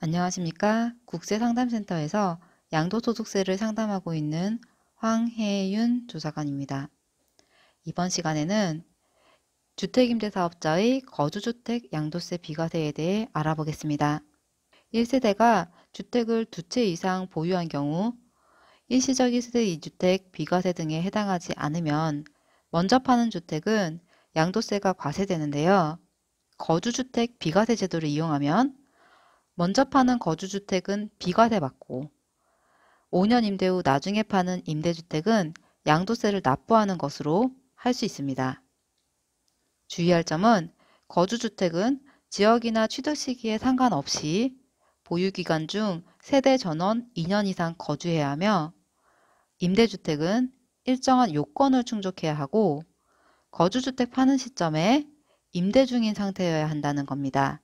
안녕하십니까. 국제상담센터에서 양도소득세를 상담하고 있는 황혜윤 조사관입니다. 이번 시간에는 주택임대사업자의 거주주택 양도세 비과세에 대해 알아보겠습니다. 1세대가 주택을 두 채 이상 보유한 경우 일시적 1세대 2주택 비과세 등에 해당하지 않으면 먼저 파는 주택은 양도세가 과세되는데요. 거주주택 비과세 제도를 이용하면 먼저 파는 거주주택은 비과세 받고 5년 임대 후 나중에 파는 임대주택은 양도세를 납부하는 것으로 할 수 있습니다. 주의할 점은 거주주택은 지역이나 취득 시기에 상관없이 보유기간 중 세대 전원 2년 이상 거주해야 하며 임대주택은 일정한 요건을 충족해야 하고 거주주택 파는 시점에 임대 중인 상태여야 한다는 겁니다.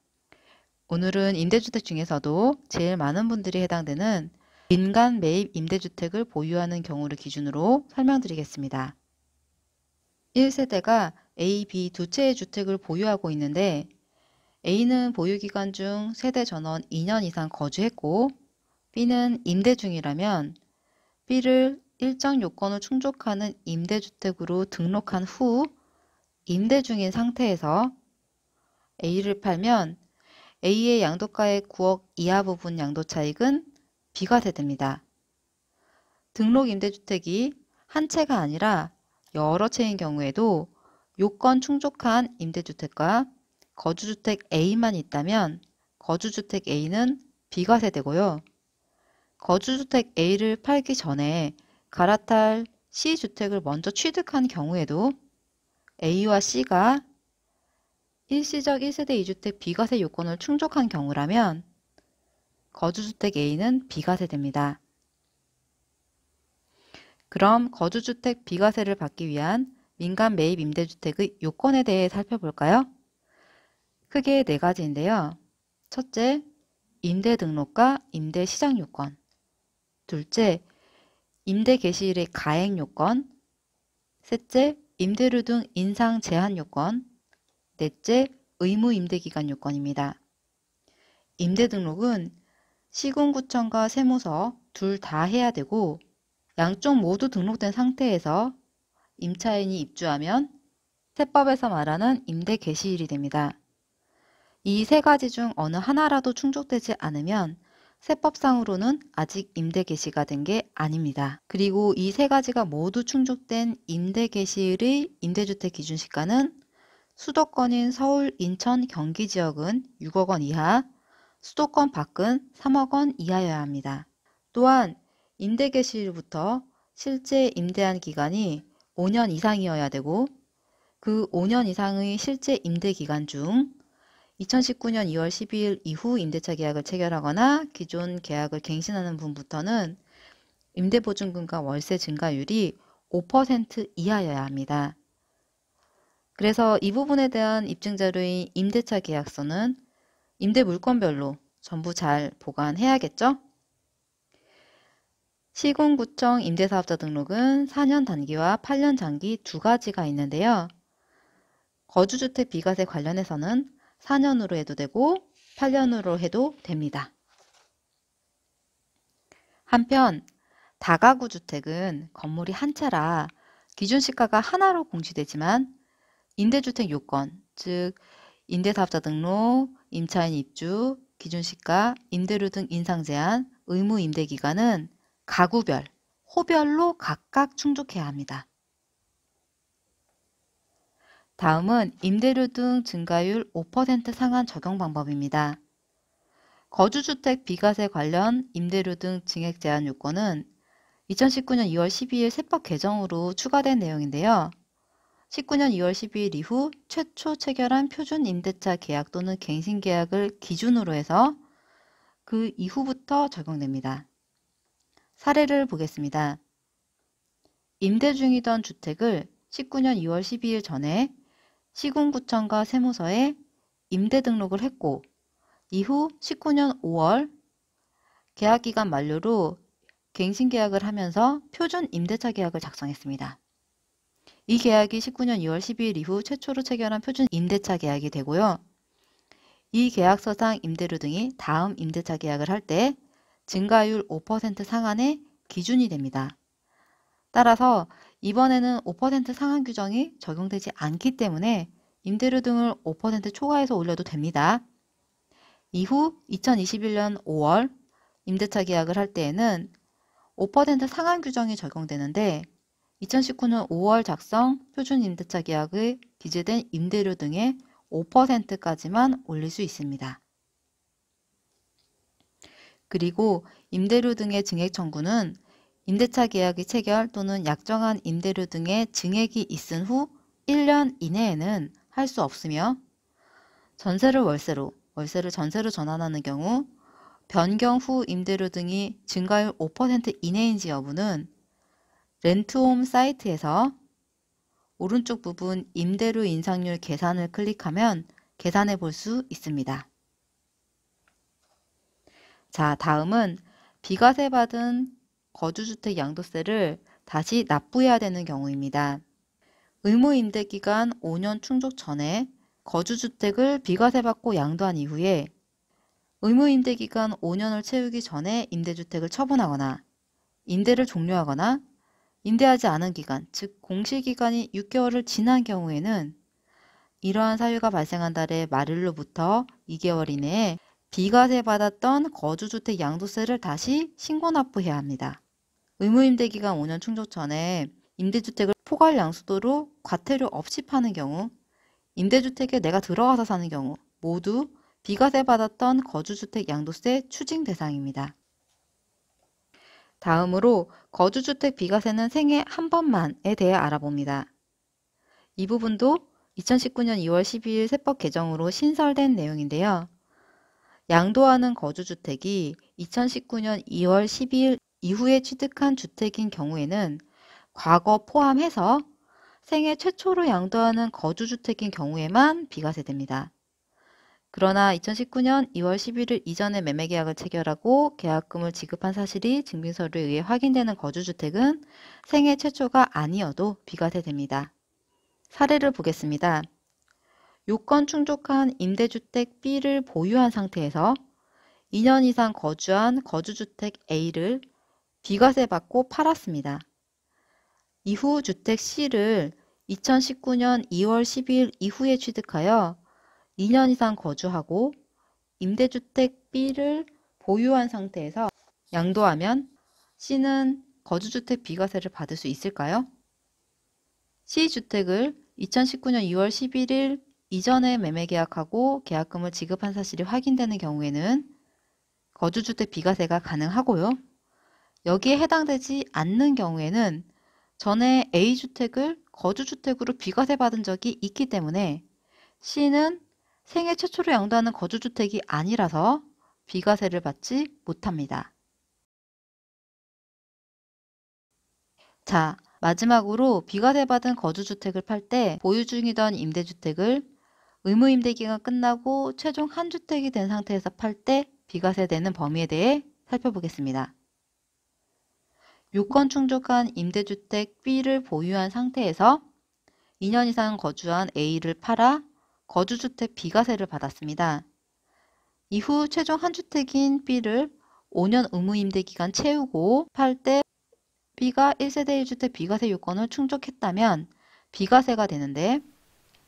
오늘은 임대주택 중에서도 제일 많은 분들이 해당되는 민간 매입 임대주택을 보유하는 경우를 기준으로 설명드리겠습니다. 1세대가 A, B 두 채의 주택을 보유하고 있는데 A는 보유기간 중 세대 전원 2년 이상 거주했고 B는 임대 중이라면 B를 일정 요건을 충족하는 임대주택으로 등록한 후 임대 중인 상태에서 A를 팔면 A의 양도가액 9억 이하 부분 양도차익은 B가 되됩니다. 등록 임대주택이 한 채가 아니라 여러 채인 경우에도 요건 충족한 임대주택과 거주주택 A만 있다면 거주주택 A는 비과세 되고요. 거주주택 A를 팔기 전에 갈아탈 C주택을 먼저 취득한 경우에도 A와 C가 일시적 1세대 2주택 비과세 요건을 충족한 경우라면 거주주택 A는 비과세됩니다. 그럼 거주주택 비과세를 받기 위한 민간 매입 임대주택의 요건에 대해 살펴볼까요? 크게 네 가지인데요. 첫째, 임대 등록과 임대 시장 요건. 둘째, 임대 개시일의 가행 요건. 셋째, 임대료 등 인상 제한 요건. 넷째, 의무 임대기간 요건입니다. 임대 등록은 시군구청과 세무서 둘 다 해야 되고 양쪽 모두 등록된 상태에서 임차인이 입주하면 세법에서 말하는 임대 개시일이 됩니다. 이 세 가지 중 어느 하나라도 충족되지 않으면 세법상으로는 아직 임대 개시가 된 게 아닙니다. 그리고 이 세 가지가 모두 충족된 임대 개시일의 임대주택 기준 시가는 수도권인 서울, 인천, 경기 지역은 6억 원 이하, 수도권 밖은 3억 원 이하여야 합니다. 또한 임대 개시일부터 실제 임대한 기간이 5년 이상이어야 되고 그 5년 이상의 실제 임대 기간 중 2019년 2월 12일 이후 임대차 계약을 체결하거나 기존 계약을 갱신하는 분부터는 임대보증금과 월세 증가율이 5% 이하여야 합니다. 그래서 이 부분에 대한 입증 자료인 임대차 계약서는 임대 물건별로 전부 잘 보관해야겠죠? 시공구청 임대사업자 등록은 4년 단기와 8년 장기 두 가지가 있는데요. 거주주택 비과세 관련해서는 4년으로 해도 되고 8년으로 해도 됩니다. 한편 다가구 주택은 건물이 한 채라 기준 시가가 하나로 공시되지만 임대주택 요건, 즉 임대사업자 등록, 임차인 입주, 기준시가, 임대료 등 인상 제한, 의무 임대 기간은 가구별, 호별로 각각 충족해야 합니다. 다음은 임대료 등 증가율 5% 상한 적용 방법입니다. 거주주택 비과세 관련 임대료 등 증액 제한 요건은 2019년 2월 12일 세법 개정으로 추가된 내용인데요. 19년 2월 12일 이후 최초 체결한 표준 임대차 계약 또는 갱신 계약을 기준으로 해서 그 이후부터 적용됩니다. 사례를 보겠습니다. 임대 중이던 주택을 19년 2월 12일 전에 시군구청과 세무서에 임대 등록을 했고 이후 19년 5월 계약기간 만료로 갱신계약을 하면서 표준 임대차 계약을 작성했습니다. 이 계약이 19년 2월 12일 이후 최초로 체결한 표준 임대차 계약이 되고요. 이 계약서상 임대료 등이 다음 임대차 계약을 할 때 증가율 5% 상한의 기준이 됩니다. 따라서 이번에는 5% 상한 규정이 적용되지 않기 때문에 임대료 등을 5% 초과해서 올려도 됩니다. 이후 2021년 5월 임대차 계약을 할 때에는 5% 상한 규정이 적용되는데 2019년 5월 작성 표준 임대차 계약의 기재된 임대료 등의 5%까지만 올릴 수 있습니다. 그리고 임대료 등의 증액 청구는 임대차 계약이 체결 또는 약정한 임대료 등의 증액이 있은 후 1년 이내에는 할 수 없으며 전세를 월세로, 월세를 전세로 전환하는 경우 변경 후 임대료 등이 증가율 5% 이내인지 여부는 렌트홈 사이트에서 오른쪽 부분 임대료 인상률 계산을 클릭하면 계산해 볼 수 있습니다. 자, 다음은 비과세 받은 거주주택 양도세를 다시 납부해야 되는 경우입니다. 의무 임대 기간 5년 충족 전에 거주주택을 비과세 받고 양도한 이후에 의무 임대 기간 5년을 채우기 전에 임대주택을 처분하거나 임대를 종료하거나 임대하지 않은 기간, 즉 공시기간이 6개월을 지난 경우에는 이러한 사유가 발생한 달의 말일로부터 2개월 이내에 비과세 받았던 거주주택 양도세를 다시 신고 납부해야 합니다. 의무임대 기간 5년 충족 전에 임대주택을 포괄 양수도로 과태료 없이 파는 경우, 임대주택에 내가 들어가서 사는 경우 모두 비과세 받았던 거주주택 양도세 추징 대상입니다. 다음으로 거주주택 비과세는 생애 한 번만에 대해 알아봅니다. 이 부분도 2019년 2월 12일 세법 개정으로 신설된 내용인데요. 양도하는 거주주택이 2019년 2월 12일 이후에 취득한 주택인 경우에는 과거 포함해서 생애 최초로 양도하는 거주주택인 경우에만 비과세됩니다. 그러나 2019년 2월 11일 이전에 매매 계약을 체결하고 계약금을 지급한 사실이 증빙서류에 의해 확인되는 거주주택은 생애 최초가 아니어도 비과세됩니다. 사례를 보겠습니다. 요건 충족한 임대주택 B를 보유한 상태에서 2년 이상 거주한 거주주택 A를 비과세 받고 팔았습니다. 이후 주택 C를 2019년 2월 12일 이후에 취득하여 2년 이상 거주하고 임대주택 B를 보유한 상태에서 양도하면 C는 거주주택 비과세를 받을 수 있을까요? C주택을 2019년 2월 11일 이전에 매매 계약하고 계약금을 지급한 사실이 확인되는 경우에는 거주주택 비과세가 가능하고요. 여기에 해당되지 않는 경우에는 전에 A주택을 거주주택으로 비과세 받은 적이 있기 때문에 C는 생애 최초로 양도하는 거주주택이 아니라서 비과세를 받지 못합니다. 자, 마지막으로 비과세 받은 거주주택을 팔 때 보유 중이던 임대주택을 의무임대기간 끝나고 최종 한 주택이 된 상태에서 팔 때 비과세 되는 범위에 대해 살펴보겠습니다. 요건 충족한 임대주택 B를 보유한 상태에서 2년 이상 거주한 A를 팔아 거주주택 비과세를 받았습니다. 이후 최종 한 주택인 B를 5년 의무 임대 기간 채우고 팔 때 B가 1세대 1주택 비과세 요건을 충족했다면 비과세가 되는데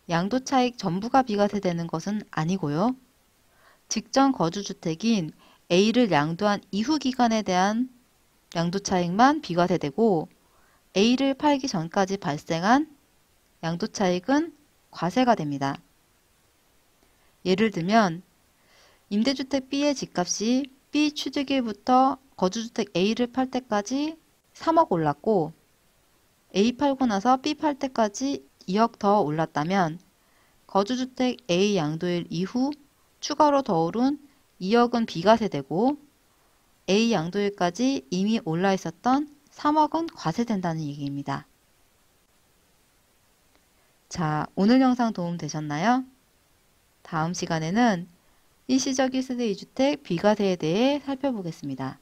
양도 차익 전부가 비과세되는 것은 아니고요. 직전 거주주택인 A를 양도한 이후 기간에 대한 양도 차익만 비과세되고 A를 팔기 전까지 발생한 양도 차익은 과세가 됩니다. 예를 들면 임대주택 B의 집값이 B 취득일부터 거주주택 A를 팔 때까지 3억 올랐고 A 팔고 나서 B 팔 때까지 2억 더 올랐다면 거주주택 A 양도일 이후 추가로 더 오른 2억은 B가 세되고 A 양도일까지 이미 올라 있었던 3억은 과세된다는 얘기입니다. 자, 오늘 영상 도움 되셨나요? 다음 시간에는 일시적일 세대 2주택 비과세에 대해 살펴보겠습니다.